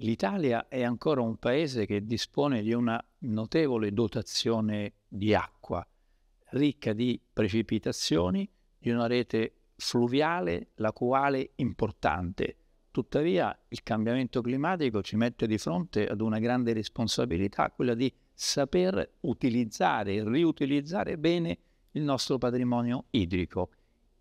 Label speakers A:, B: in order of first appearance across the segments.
A: L'Italia è ancora un paese che dispone di una notevole dotazione di acqua, ricca di precipitazioni, di una rete fluviale, la quale importante. Tuttavia il cambiamento climatico ci mette di fronte ad una grande responsabilità, quella di saper utilizzare e riutilizzare bene il nostro patrimonio idrico.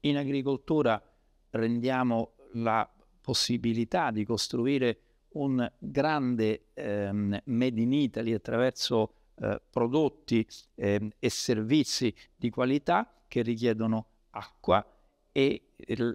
A: In agricoltura rendiamo la possibilità di costruire un grande ehm, Made in Italy attraverso eh, prodotti eh, e servizi di qualità che richiedono acqua e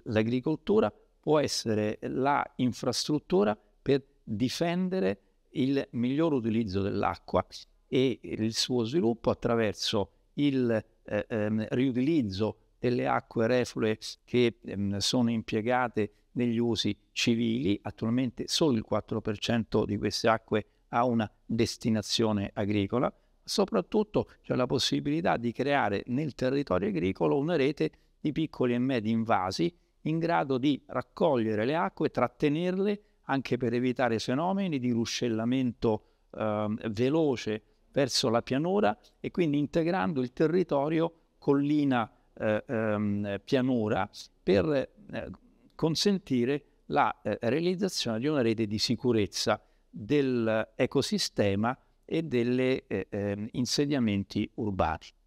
A: l'agricoltura può essere la infrastruttura per difendere il miglior utilizzo dell'acqua e il suo sviluppo attraverso il eh, ehm, riutilizzo delle acque reflue che ehm, sono impiegate negli usi civili. Attualmente solo il 4% di queste acque ha una destinazione agricola. Soprattutto c'è la possibilità di creare nel territorio agricolo una rete di piccoli e medi invasi in grado di raccogliere le acque, trattenerle anche per evitare fenomeni di ruscellamento eh, veloce verso la pianura e quindi integrando il territorio collina eh, ehm, pianura per eh, consentire la eh, realizzazione di una rete di sicurezza dell'ecosistema eh, e degli eh, ehm, insediamenti urbani.